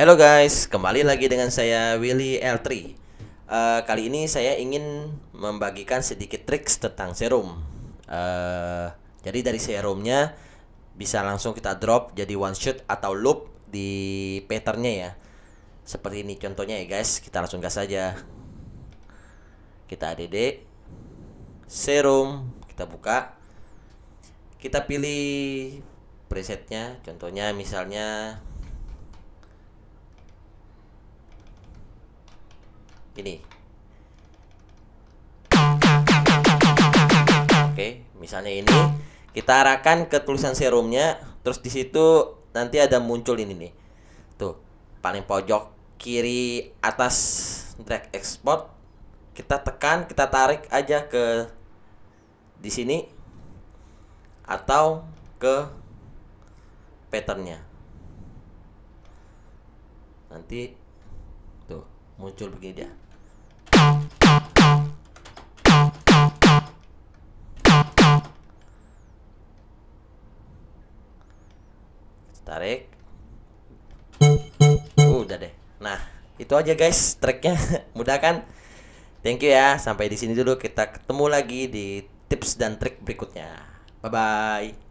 Halo guys, kembali lagi dengan saya Willy L3 uh, eh, Kali ini saya ingin membagikan sedikit triks tentang serum uh, Jadi dari serumnya bisa langsung kita drop jadi one shot atau loop di patternnya ya Seperti ini contohnya ya guys, kita langsung gas saja Kita ADD Serum, kita buka Kita pilih presetnya, contohnya misalnya gini oke misalnya ini kita arahkan ke tulisan serumnya terus di situ nanti ada muncul ini nih tuh paling pojok kiri atas drag export kita tekan kita tarik aja ke di sini atau ke patternnya nanti muncul begini dia tarik uh, udah deh nah itu aja guys tracknya mudah kan thank you ya sampai di sini dulu kita ketemu lagi di tips dan trik berikutnya bye bye